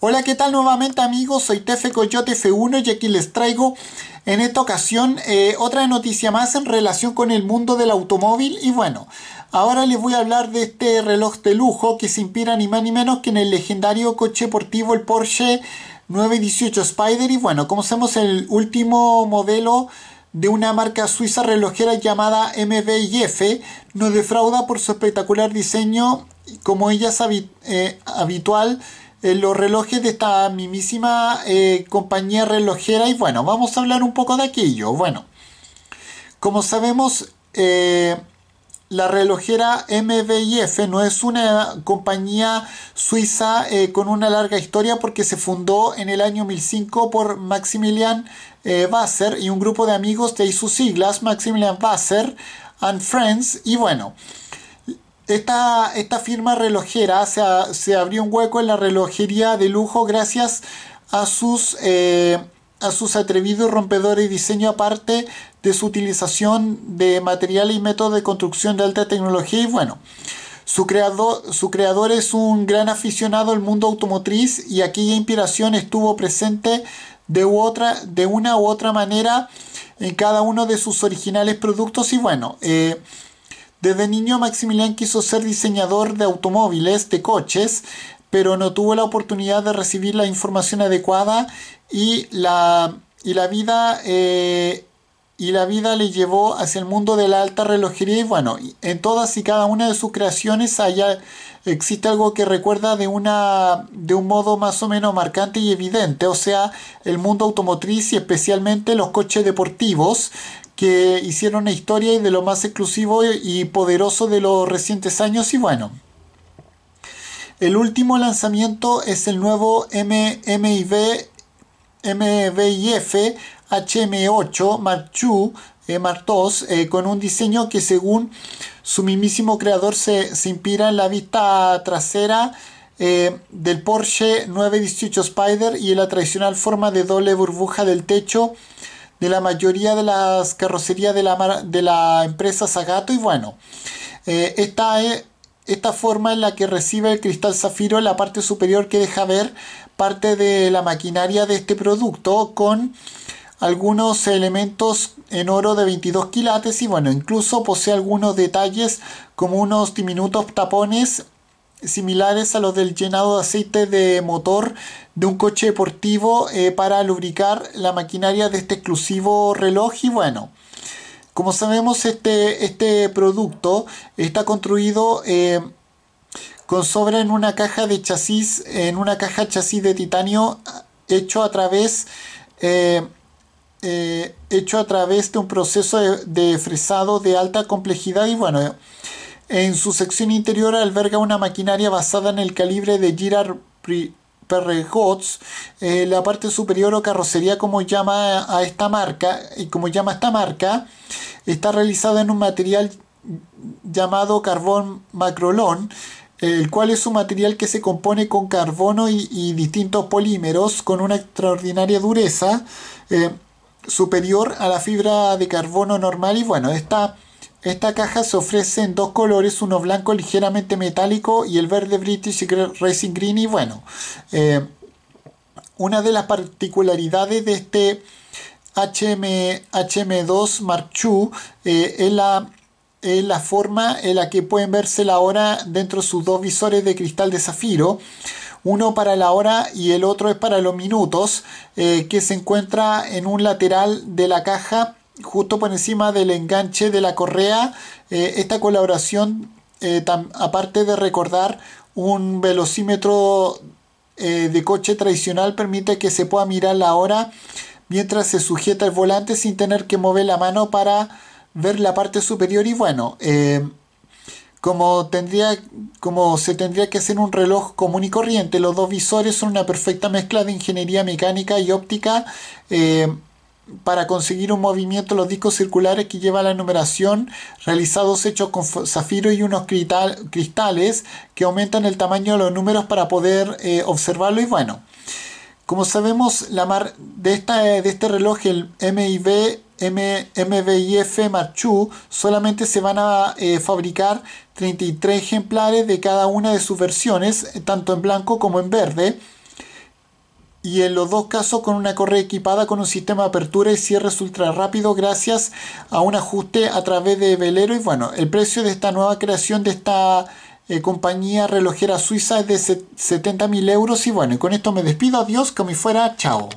Hola, ¿qué tal nuevamente amigos? Soy Tefe Coyote F1 y aquí les traigo en esta ocasión eh, otra noticia más en relación con el mundo del automóvil y bueno, ahora les voy a hablar de este reloj de lujo que se inspira ni más ni menos que en el legendario coche deportivo el Porsche 918 Spider y bueno, como sabemos el último modelo de una marca suiza relojera llamada MBIF nos defrauda por su espectacular diseño como ella es eh, habitual eh, los relojes de esta mismísima eh, compañía relojera. Y bueno, vamos a hablar un poco de aquello. Bueno, como sabemos, eh, la relojera MBIF no es una compañía suiza con una larga historia porque se fundó en el año 2005 por Maximilian Basser y un grupo de amigos de sus siglas, Maximilian Basser and Friends. Y bueno, esta, esta firma relojera se, abrió un hueco en la relojería de lujo gracias a sus, eh, a sus atrevidos rompedores y diseño aparte de su utilización de materiales y métodos de construcción de alta tecnología y bueno. Su creador, su creador es un gran aficionado al mundo automotriz y aquella inspiración estuvo presente de, otra, de una u otra manera en cada uno de sus originales productos y bueno, eh, desde niño Maximilian quiso ser diseñador de automóviles, de coches, pero no tuvo la oportunidad de recibir la información adecuada y la, y la vida eh, y la vida le llevó hacia el mundo de la alta relojería y bueno, en todas y cada una de sus creaciones haya existe algo que recuerda de una de un modo más o menos marcante y evidente, o sea, el mundo automotriz y especialmente los coches deportivos que hicieron una historia y de lo más exclusivo y poderoso de los recientes años y bueno, el último lanzamiento es el nuevo MMIB MVIF... HM8 Mark II, con un diseño que según su mismísimo creador se, inspira en la vista trasera eh, del Porsche 918 Spider y en la tradicional forma de doble burbuja del techo de la mayoría de las carrocerías de la, de la empresa Zagato y bueno, eh, esta, eh, esta forma en la que recibe el cristal zafiro en la parte superior que deja ver parte de la maquinaria de este producto con algunos elementos en oro de 22 quilates y bueno, incluso posee algunos detalles como unos diminutos tapones similares a los del llenado de aceite de motor de un coche deportivo eh, para lubricar la maquinaria de este exclusivo reloj y bueno como sabemos este, este producto está construido eh, con sobra en una caja de chasis, en una caja chasis de titanio hecho a través, eh, eh, hecho a través de un proceso de, fresado de alta complejidad y bueno, en su sección interior alberga una maquinaria basada en el calibre de Girard Perregots. Eh, la parte superior o carrocería, como llama a esta marca, y como llama esta marca, está realizada en un material llamado carbón macrolón el cual es un material que se compone con carbono y, distintos polímeros con una extraordinaria dureza eh, superior a la fibra de carbono normal y bueno, esta, esta caja se ofrece en dos colores, uno blanco ligeramente metálico y el verde British Racing Green y bueno, eh, una de las particularidades de este HM, HM2 Mark eh, es la es la forma en la que pueden verse la hora dentro de sus dos visores de cristal de zafiro. Uno para la hora y el otro es para los minutos, eh, que se encuentra en un lateral de la caja justo por encima del enganche de la correa. Eh, esta colaboración, eh, aparte de recordar un velocímetro de coche tradicional, permite que se pueda mirar la hora mientras se sujeta el volante sin tener que mover la mano para ver la parte superior y bueno, eh, como, tendría, como se tendría que hacer un reloj común y corriente, los dos visores son una perfecta mezcla de ingeniería mecánica y óptica eh, para conseguir un movimiento los discos circulares que lleva la numeración, realizados hechos con zafiro y unos cristales que aumentan el tamaño de los números para poder eh, observarlo y bueno. Como sabemos, la mar de, esta, de este reloj, el MIB M MBIF solamente se van a eh, fabricar 33 ejemplares de cada una de sus versiones, eh, tanto en blanco como en verde, y en los dos casos con una correa equipada con un sistema de apertura y cierre ultra rápido gracias a un ajuste a través de velero. Y bueno, el precio de esta nueva creación de esta eh, compañía relojera suiza es de 70.000 euros. Y bueno, con esto me despido. Adiós, como fuera. Chao.